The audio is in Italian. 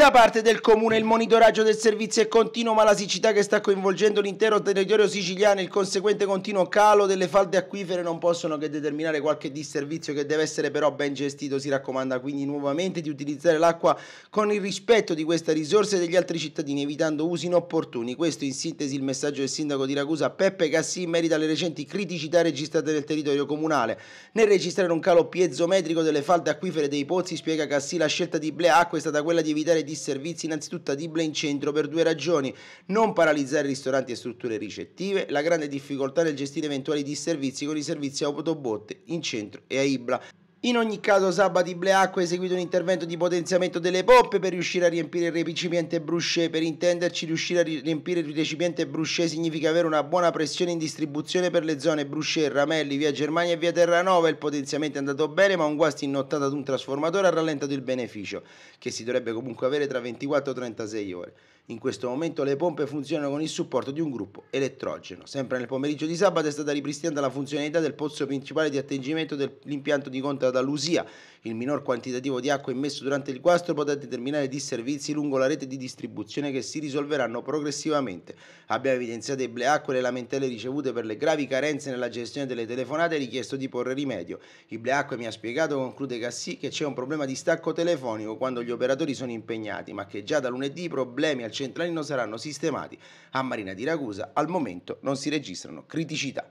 Da parte del Comune il monitoraggio del servizio è continuo ma la siccità che sta coinvolgendo l'intero territorio siciliano e il conseguente continuo calo delle falde acquifere non possono che determinare qualche disservizio che deve essere però ben gestito. Si raccomanda quindi nuovamente di utilizzare l'acqua con il rispetto di questa risorsa e degli altri cittadini evitando usi inopportuni. Questo in sintesi il messaggio del sindaco di Ragusa Peppe Cassì in merito alle recenti criticità registrate nel territorio comunale. Nel registrare un calo piezometrico delle falde acquifere dei pozzi spiega Cassì la scelta di Blea Acqua è stata quella di evitare servizi innanzitutto ad Ibla in centro per due ragioni. Non paralizzare ristoranti e strutture ricettive, la grande difficoltà nel gestire eventuali disservizi con i servizi autobotte in centro e a Ibla. In ogni caso sabato Bleacco ha eseguito un intervento di potenziamento delle poppe per riuscire a riempire il recipiente Brusce. Per intenderci, riuscire a riempire il recipiente Brusce significa avere una buona pressione in distribuzione per le zone Brusce, Ramelli, via Germania e via Terranova. Il potenziamento è andato bene, ma un guasto innottato ad un trasformatore ha rallentato il beneficio, che si dovrebbe comunque avere tra 24 e 36 ore. In questo momento le pompe funzionano con il supporto di un gruppo elettrogeno. Sempre nel pomeriggio di sabato è stata ripristinata la funzionalità del pozzo principale di attingimento dell'impianto di Conta da Lusia. Il minor quantitativo di acqua immesso durante il guasto potrà determinare disservizi lungo la rete di distribuzione che si risolveranno progressivamente. Abbiamo evidenziato i bleacque e le lamentele ricevute per le gravi carenze nella gestione delle telefonate e richiesto di porre rimedio. I bleacque mi ha spiegato, conclude Cassì, che c'è un problema di stacco telefonico quando gli operatori sono impegnati, ma che già da lunedì i problemi al centrali non saranno sistemati a Marina di Ragusa, al momento non si registrano criticità.